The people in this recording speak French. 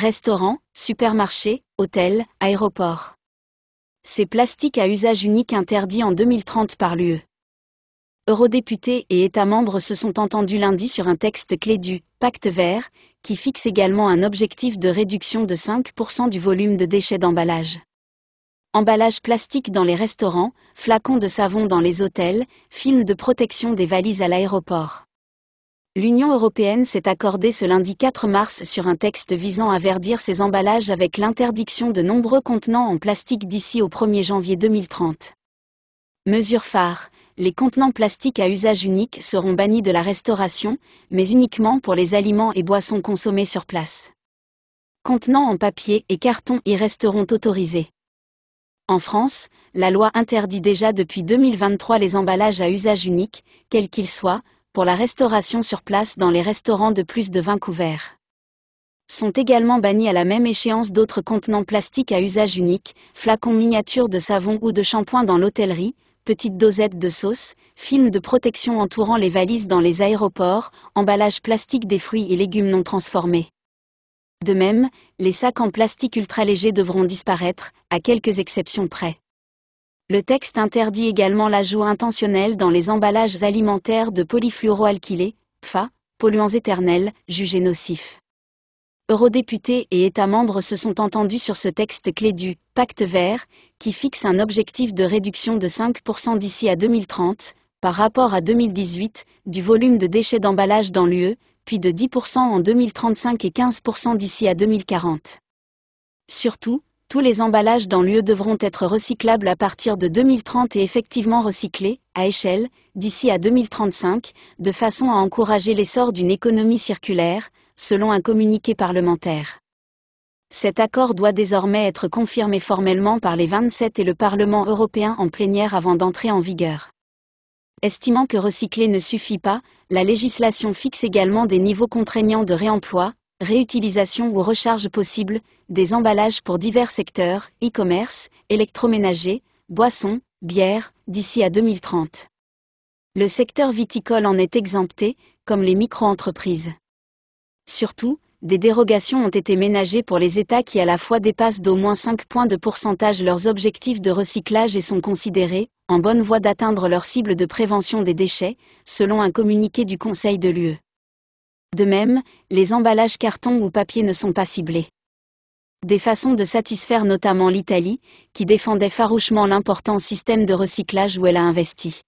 restaurants, supermarchés, hôtels, aéroports. Ces plastiques à usage unique interdits en 2030 par l'UE. Eurodéputés et États membres se sont entendus lundi sur un texte clé du Pacte vert, qui fixe également un objectif de réduction de 5% du volume de déchets d'emballage. Emballage plastique dans les restaurants, flacons de savon dans les hôtels, films de protection des valises à l'aéroport. L'Union européenne s'est accordée ce lundi 4 mars sur un texte visant à verdir ses emballages avec l'interdiction de nombreux contenants en plastique d'ici au 1er janvier 2030. Mesure phare, les contenants plastiques à usage unique seront bannis de la restauration, mais uniquement pour les aliments et boissons consommés sur place. Contenants en papier et carton y resteront autorisés. En France, la loi interdit déjà depuis 2023 les emballages à usage unique, quels qu'ils soient, pour la restauration sur place dans les restaurants de plus de 20 couverts. Sont également bannis à la même échéance d'autres contenants plastiques à usage unique, flacons miniatures de savon ou de shampoing dans l'hôtellerie, petites dosettes de sauce, films de protection entourant les valises dans les aéroports, emballages plastiques des fruits et légumes non transformés. De même, les sacs en plastique ultra légers devront disparaître, à quelques exceptions près. Le texte interdit également l'ajout intentionnel dans les emballages alimentaires de polyfluoroalkylés, PFA, polluants éternels, jugés nocifs. Eurodéputés et États membres se sont entendus sur ce texte clé du Pacte vert, qui fixe un objectif de réduction de 5% d'ici à 2030, par rapport à 2018, du volume de déchets d'emballage dans l'UE, puis de 10% en 2035 et 15% d'ici à 2040. Surtout, tous les emballages dans l'UE devront être recyclables à partir de 2030 et effectivement recyclés, à échelle, d'ici à 2035, de façon à encourager l'essor d'une économie circulaire, selon un communiqué parlementaire. Cet accord doit désormais être confirmé formellement par les 27 et le Parlement européen en plénière avant d'entrer en vigueur. Estimant que recycler ne suffit pas, la législation fixe également des niveaux contraignants de réemploi, réutilisation ou recharge possible, des emballages pour divers secteurs, e-commerce, électroménager, boissons, bières, d'ici à 2030. Le secteur viticole en est exempté, comme les micro-entreprises. Surtout, des dérogations ont été ménagées pour les États qui à la fois dépassent d'au moins 5 points de pourcentage leurs objectifs de recyclage et sont considérés, en bonne voie d'atteindre leur cibles de prévention des déchets, selon un communiqué du Conseil de l'UE. De même, les emballages carton ou papier ne sont pas ciblés. Des façons de satisfaire notamment l'Italie, qui défendait farouchement l'important système de recyclage où elle a investi.